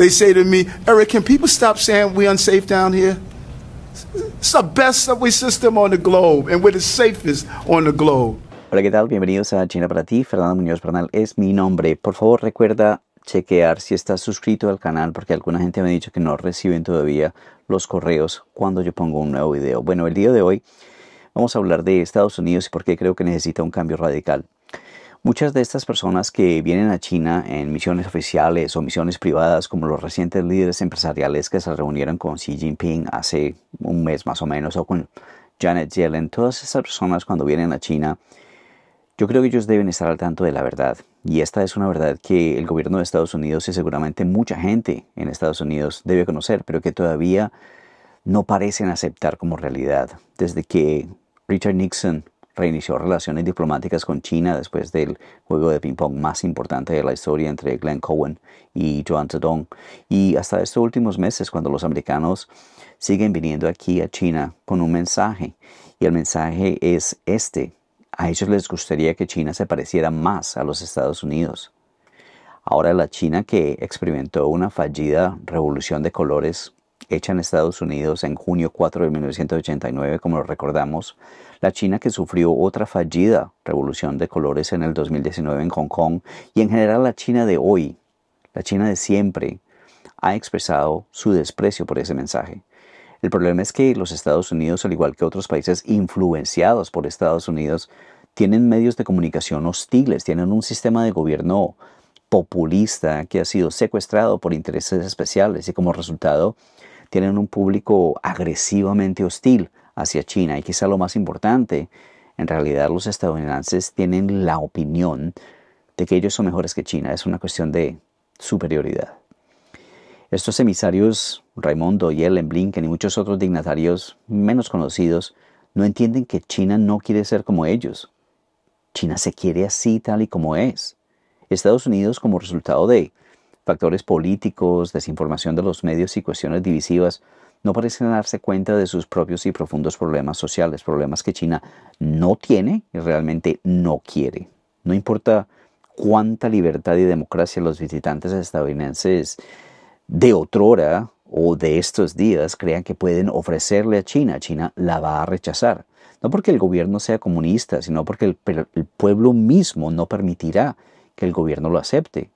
They say to Eric, can people stop saying unsafe down here? It's the best subway system on the globe, and the safest on the Hola, ¿qué tal? Bienvenidos a China para ti. Fernando Muñoz Bernal es mi nombre. Por favor, recuerda chequear si estás suscrito al canal porque alguna gente me ha dicho que no reciben todavía los correos cuando yo pongo un nuevo video. Bueno, el día de hoy vamos a hablar de Estados Unidos y por qué creo que necesita un cambio radical. Muchas de estas personas que vienen a China en misiones oficiales o misiones privadas, como los recientes líderes empresariales que se reunieron con Xi Jinping hace un mes más o menos, o con Janet Yellen, todas esas personas cuando vienen a China, yo creo que ellos deben estar al tanto de la verdad. Y esta es una verdad que el gobierno de Estados Unidos y seguramente mucha gente en Estados Unidos debe conocer, pero que todavía no parecen aceptar como realidad. Desde que Richard Nixon reinició relaciones diplomáticas con China después del juego de ping-pong más importante de la historia entre Glenn Cohen y Joan Zedong. Y hasta estos últimos meses, cuando los americanos siguen viniendo aquí a China con un mensaje, y el mensaje es este. A ellos les gustaría que China se pareciera más a los Estados Unidos. Ahora la China que experimentó una fallida revolución de colores hecha en Estados Unidos en junio 4 de 1989, como lo recordamos, la China que sufrió otra fallida revolución de colores en el 2019 en Hong Kong y en general la China de hoy, la China de siempre, ha expresado su desprecio por ese mensaje. El problema es que los Estados Unidos, al igual que otros países influenciados por Estados Unidos, tienen medios de comunicación hostiles, tienen un sistema de gobierno populista que ha sido secuestrado por intereses especiales y como resultado tienen un público agresivamente hostil hacia China. Y quizá lo más importante, en realidad los estadounidenses tienen la opinión de que ellos son mejores que China. Es una cuestión de superioridad. Estos emisarios, Raimondo, Yellen, Blinken y muchos otros dignatarios menos conocidos, no entienden que China no quiere ser como ellos. China se quiere así tal y como es. Estados Unidos, como resultado de Factores políticos, desinformación de los medios y cuestiones divisivas no parecen darse cuenta de sus propios y profundos problemas sociales, problemas que China no tiene y realmente no quiere. No importa cuánta libertad y democracia los visitantes estadounidenses de otrora o de estos días crean que pueden ofrecerle a China, China la va a rechazar. No porque el gobierno sea comunista, sino porque el, pueblo mismo no permitirá que el gobierno lo acepte.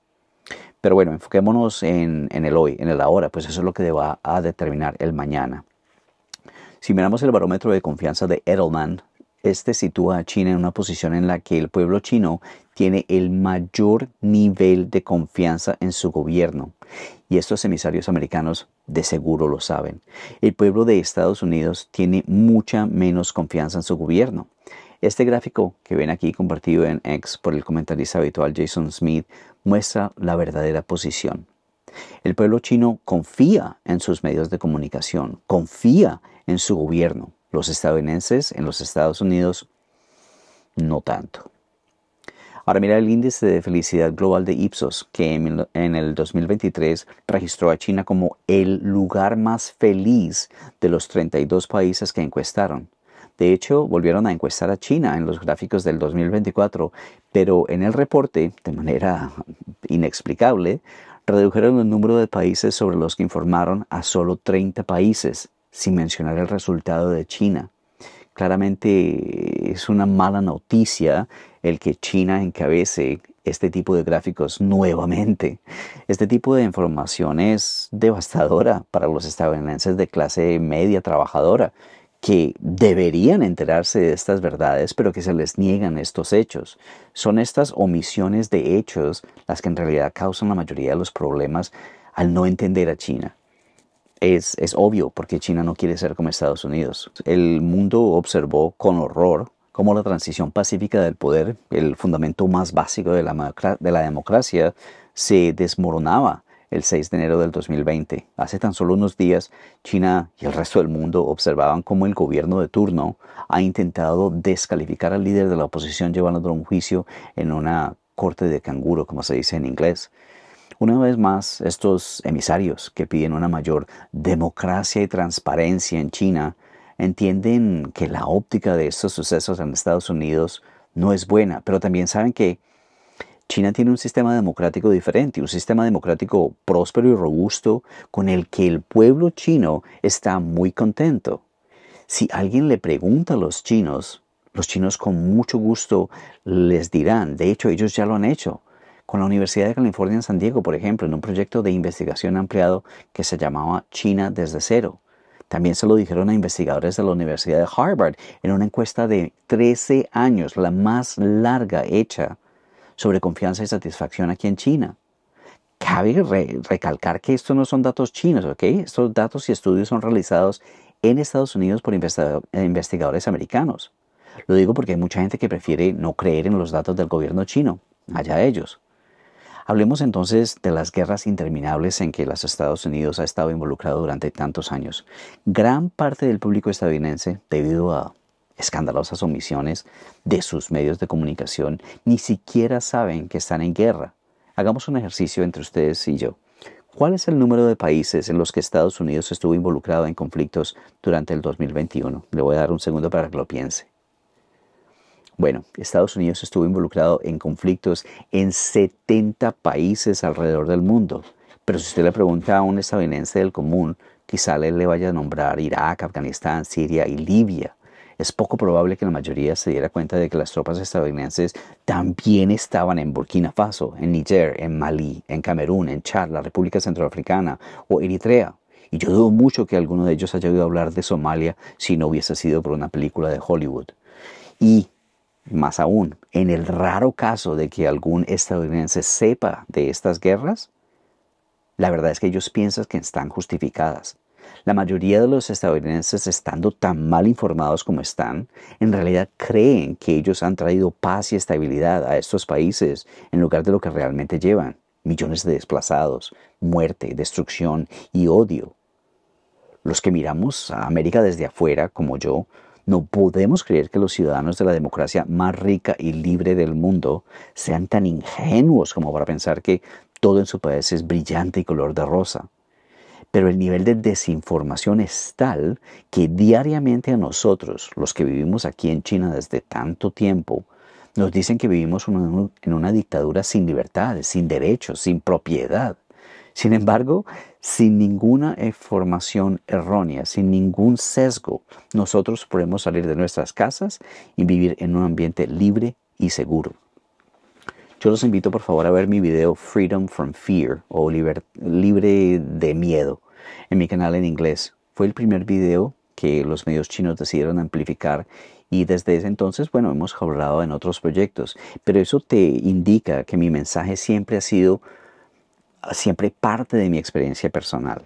Pero bueno, enfoquémonos en, el hoy, en el ahora, pues eso es lo que va a determinar el mañana. Si miramos el barómetro de confianza de Edelman, este sitúa a China en una posición en la que el pueblo chino tiene el mayor nivel de confianza en su gobierno. Y estos emisarios americanos de seguro lo saben. El pueblo de Estados Unidos tiene mucha menos confianza en su gobierno. Este gráfico que ven aquí compartido en X por el comentarista habitual Jason Smith muestra la verdadera posición. El pueblo chino confía en sus medios de comunicación, confía en su gobierno. Los estadounidenses en los Estados Unidos no tanto. Ahora mira el índice de felicidad global de Ipsos, que en el 2023 registró a China como el lugar más feliz de los 32 países que encuestaron. De hecho, volvieron a encuestar a China en los gráficos del 2024, pero en el reporte, de manera inexplicable, redujeron el número de países sobre los que informaron a solo 30 países, sin mencionar el resultado de China. Claramente es una mala noticia el que China encabece este tipo de gráficos nuevamente. Este tipo de información es devastadora para los estadounidenses de clase media trabajadora que deberían enterarse de estas verdades, pero que se les niegan estos hechos. Son estas omisiones de hechos las que en realidad causan la mayoría de los problemas al no entender a China. Es, obvio porque China no quiere ser como Estados Unidos. El mundo observó con horror cómo la transición pacífica del poder, el fundamento más básico de la, de la democracia, se desmoronaba el 6 de enero del 2020. Hace tan solo unos días, China y el resto del mundo observaban cómo el gobierno de turno ha intentado descalificar al líder de la oposición llevándolo a un juicio en una corte de canguro, como se dice en inglés. Una vez más, estos emisarios que piden una mayor democracia y transparencia en China entienden que la óptica de estos sucesos en Estados Unidos no es buena, pero también saben que China tiene un sistema democrático diferente, un sistema democrático próspero y robusto con el que el pueblo chino está muy contento. Si alguien le pregunta a los chinos, los chinos con mucho gusto les dirán, de hecho ellos ya lo han hecho, con la Universidad de California en San Diego, por ejemplo, en un proyecto de investigación ampliado que se llamaba China desde cero. También se lo dijeron a investigadores de la Universidad de Harvard en una encuesta de 13 años, la más larga hecha sobre confianza y satisfacción aquí en China. Cabe recalcar que estos no son datos chinos, ¿ok? Estos datos y estudios son realizados en Estados Unidos por eh, investigadores americanos. Lo digo porque hay mucha gente que prefiere no creer en los datos del gobierno chino, allá ellos. Hablemos entonces de las guerras interminables en que los Estados Unidos ha estado involucrado durante tantos años. Gran parte del público estadounidense, debido a escandalosas omisiones de sus medios de comunicación, ni siquiera saben que están en guerra. Hagamos un ejercicio entre ustedes y yo. ¿Cuál es el número de países en los que Estados Unidos estuvo involucrado en conflictos durante el 2021? Le voy a dar un segundo para que lo piense. Bueno, Estados Unidos estuvo involucrado en conflictos en 70 países alrededor del mundo. Pero si usted le pregunta a un estadounidense del común, quizá le, le vaya a nombrar Irak, Afganistán, Siria y Libia es poco probable que la mayoría se diera cuenta de que las tropas estadounidenses también estaban en Burkina Faso, en Niger, en Malí, en Camerún, en Chad, la República Centroafricana o Eritrea. Y yo dudo mucho que alguno de ellos haya oído hablar de Somalia si no hubiese sido por una película de Hollywood. Y más aún, en el raro caso de que algún estadounidense sepa de estas guerras, la verdad es que ellos piensan que están justificadas la mayoría de los estadounidenses, estando tan mal informados como están, en realidad creen que ellos han traído paz y estabilidad a estos países en lugar de lo que realmente llevan. Millones de desplazados, muerte, destrucción y odio. Los que miramos a América desde afuera, como yo, no podemos creer que los ciudadanos de la democracia más rica y libre del mundo sean tan ingenuos como para pensar que todo en su país es brillante y color de rosa pero el nivel de desinformación es tal que diariamente a nosotros, los que vivimos aquí en China desde tanto tiempo, nos dicen que vivimos en una dictadura sin libertades, sin derechos, sin propiedad. Sin embargo, sin ninguna información errónea, sin ningún sesgo, nosotros podemos salir de nuestras casas y vivir en un ambiente libre y seguro. Yo los invito por favor a ver mi video Freedom from Fear o Libre de Miedo en mi canal en inglés. Fue el primer video que los medios chinos decidieron amplificar y desde ese entonces, bueno, hemos hablado en otros proyectos, pero eso te indica que mi mensaje siempre ha sido, siempre parte de mi experiencia personal.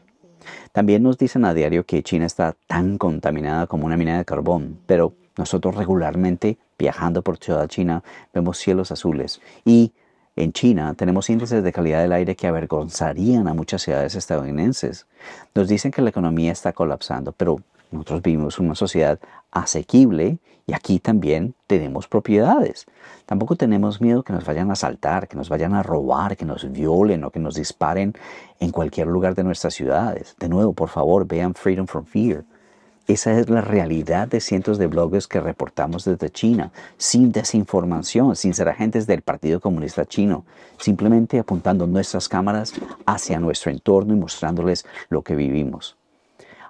También nos dicen a diario que China está tan contaminada como una mina de carbón, pero nosotros regularmente viajando por Ciudad China vemos cielos azules y en China tenemos índices de calidad del aire que avergonzarían a muchas ciudades estadounidenses. Nos dicen que la economía está colapsando, pero nosotros vivimos una sociedad asequible y aquí también tenemos propiedades. Tampoco tenemos miedo que nos vayan a asaltar, que nos vayan a robar, que nos violen o que nos disparen en cualquier lugar de nuestras ciudades. De nuevo, por favor, vean Freedom from Fear. Esa es la realidad de cientos de blogs que reportamos desde China, sin desinformación, sin ser agentes del Partido Comunista Chino, simplemente apuntando nuestras cámaras hacia nuestro entorno y mostrándoles lo que vivimos.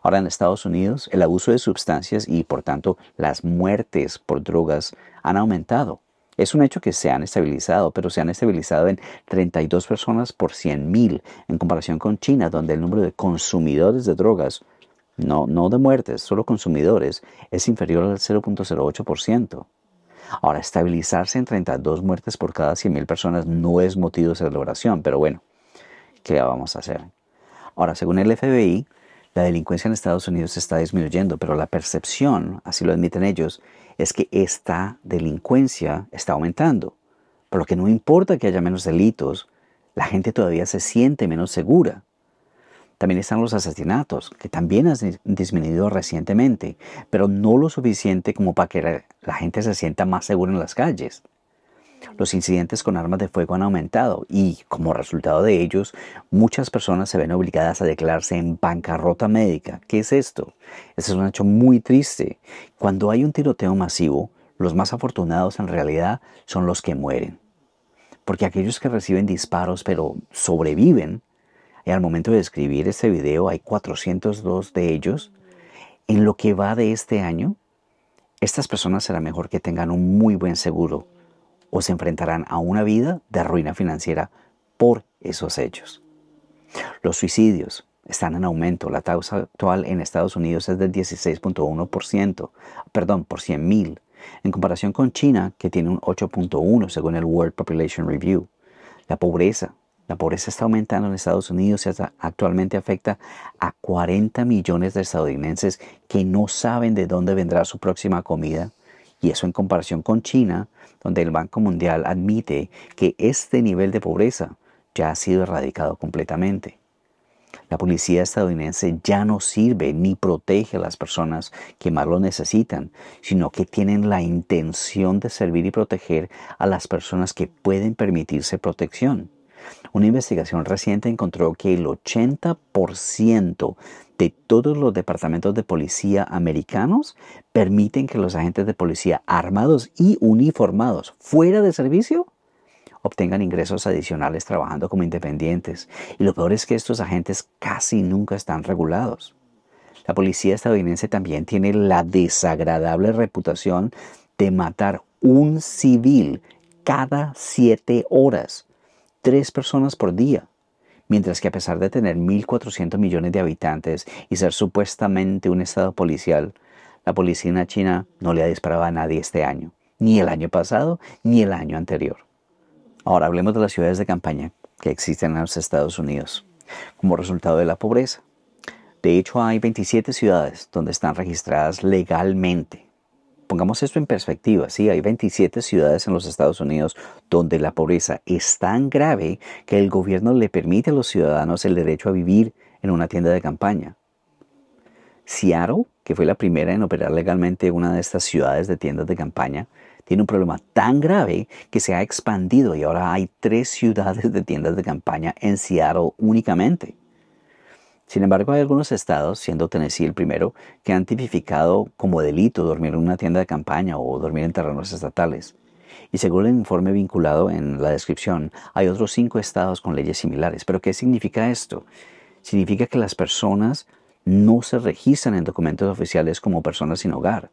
Ahora en Estados Unidos, el abuso de sustancias y por tanto las muertes por drogas han aumentado. Es un hecho que se han estabilizado, pero se han estabilizado en 32 personas por 100.000 en comparación con China, donde el número de consumidores de drogas no, no de muertes, solo consumidores, es inferior al 0.08%. Ahora, estabilizarse en 32 muertes por cada 100.000 personas no es motivo de celebración, pero bueno, ¿qué vamos a hacer? Ahora, según el FBI, la delincuencia en Estados Unidos está disminuyendo, pero la percepción, así lo admiten ellos, es que esta delincuencia está aumentando. Por lo que no importa que haya menos delitos, la gente todavía se siente menos segura. También están los asesinatos, que también han disminuido recientemente, pero no lo suficiente como para que la gente se sienta más segura en las calles. Los incidentes con armas de fuego han aumentado y, como resultado de ellos, muchas personas se ven obligadas a declararse en bancarrota médica. ¿Qué es esto? ese es un hecho muy triste. Cuando hay un tiroteo masivo, los más afortunados en realidad son los que mueren. Porque aquellos que reciben disparos pero sobreviven y al momento de escribir este video hay 402 de ellos. En lo que va de este año, estas personas será mejor que tengan un muy buen seguro o se enfrentarán a una vida de ruina financiera por esos hechos. Los suicidios están en aumento. La tasa actual en Estados Unidos es del 16.1%, perdón, por 100.000, en comparación con China, que tiene un 8.1% según el World Population Review. La pobreza la pobreza está aumentando en Estados Unidos y actualmente afecta a 40 millones de estadounidenses que no saben de dónde vendrá su próxima comida. Y eso en comparación con China, donde el Banco Mundial admite que este nivel de pobreza ya ha sido erradicado completamente. La policía estadounidense ya no sirve ni protege a las personas que más lo necesitan, sino que tienen la intención de servir y proteger a las personas que pueden permitirse protección. Una investigación reciente encontró que el 80% de todos los departamentos de policía americanos permiten que los agentes de policía armados y uniformados fuera de servicio obtengan ingresos adicionales trabajando como independientes. Y lo peor es que estos agentes casi nunca están regulados. La policía estadounidense también tiene la desagradable reputación de matar un civil cada siete horas tres personas por día, mientras que a pesar de tener 1.400 millones de habitantes y ser supuestamente un estado policial, la policía china no le ha disparado a nadie este año, ni el año pasado, ni el año anterior. Ahora hablemos de las ciudades de campaña que existen en los Estados Unidos, como resultado de la pobreza. De hecho, hay 27 ciudades donde están registradas legalmente Pongamos esto en perspectiva, sí, hay 27 ciudades en los Estados Unidos donde la pobreza es tan grave que el gobierno le permite a los ciudadanos el derecho a vivir en una tienda de campaña. Seattle, que fue la primera en operar legalmente una de estas ciudades de tiendas de campaña, tiene un problema tan grave que se ha expandido y ahora hay tres ciudades de tiendas de campaña en Seattle únicamente. Sin embargo, hay algunos estados, siendo Tennessee el primero, que han tipificado como delito dormir en una tienda de campaña o dormir en terrenos estatales. Y según el informe vinculado en la descripción, hay otros cinco estados con leyes similares. ¿Pero qué significa esto? Significa que las personas no se registran en documentos oficiales como personas sin hogar.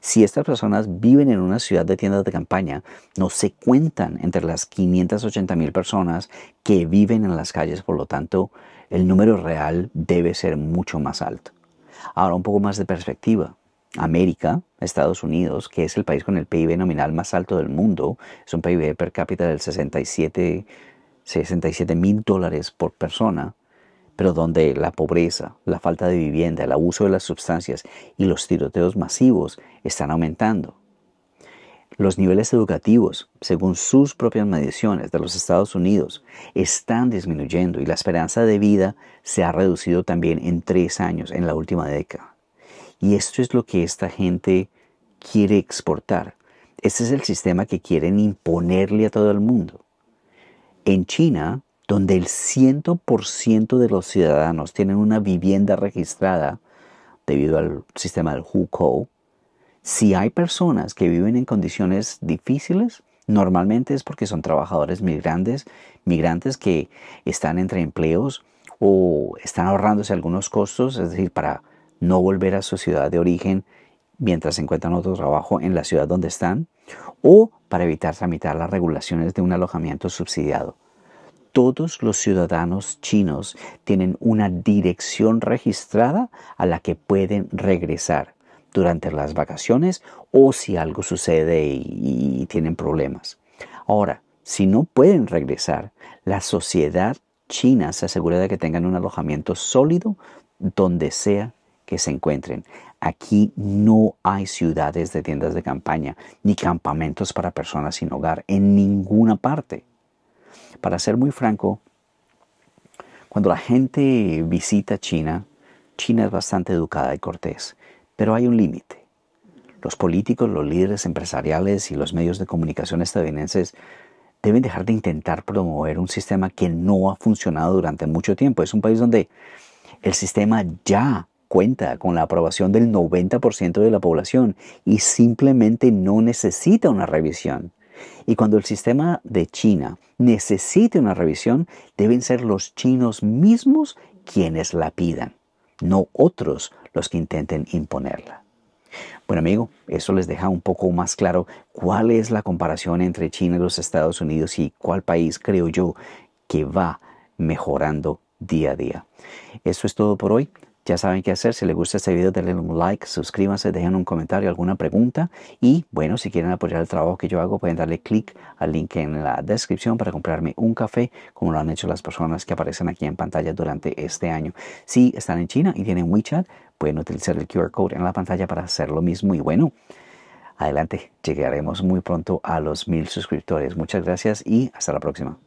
Si estas personas viven en una ciudad de tiendas de campaña, no se cuentan entre las 580 mil personas que viven en las calles, por lo tanto, el número real debe ser mucho más alto. Ahora un poco más de perspectiva. América, Estados Unidos, que es el país con el PIB nominal más alto del mundo, es un PIB per cápita del 67 mil dólares por persona, pero donde la pobreza, la falta de vivienda, el abuso de las sustancias y los tiroteos masivos están aumentando. Los niveles educativos, según sus propias mediciones de los Estados Unidos, están disminuyendo y la esperanza de vida se ha reducido también en tres años en la última década. Y esto es lo que esta gente quiere exportar. Este es el sistema que quieren imponerle a todo el mundo. En China, donde el 100% de los ciudadanos tienen una vivienda registrada debido al sistema del hukou, si hay personas que viven en condiciones difíciles, normalmente es porque son trabajadores migrantes, migrantes que están entre empleos o están ahorrándose algunos costos, es decir, para no volver a su ciudad de origen mientras encuentran otro trabajo en la ciudad donde están, o para evitar tramitar las regulaciones de un alojamiento subsidiado todos los ciudadanos chinos tienen una dirección registrada a la que pueden regresar durante las vacaciones o si algo sucede y, tienen problemas. Ahora, si no pueden regresar, la sociedad china se asegura de que tengan un alojamiento sólido donde sea que se encuentren. Aquí no hay ciudades de tiendas de campaña ni campamentos para personas sin hogar en ninguna parte. Para ser muy franco, cuando la gente visita China, China es bastante educada y cortés, pero hay un límite. Los políticos, los líderes empresariales y los medios de comunicación estadounidenses deben dejar de intentar promover un sistema que no ha funcionado durante mucho tiempo. Es un país donde el sistema ya cuenta con la aprobación del 90% de la población y simplemente no necesita una revisión. Y cuando el sistema de China necesite una revisión, deben ser los chinos mismos quienes la pidan, no otros los que intenten imponerla. Bueno, amigo, eso les deja un poco más claro cuál es la comparación entre China y los Estados Unidos y cuál país creo yo que va mejorando día a día. Eso es todo por hoy. Ya saben qué hacer. Si les gusta este video, denle un like, suscríbanse, dejen un comentario, alguna pregunta. Y bueno, si quieren apoyar el trabajo que yo hago, pueden darle clic al link en la descripción para comprarme un café, como lo han hecho las personas que aparecen aquí en pantalla durante este año. Si están en China y tienen WeChat, pueden utilizar el QR code en la pantalla para hacer lo mismo. Y bueno, adelante, llegaremos muy pronto a los mil suscriptores. Muchas gracias y hasta la próxima.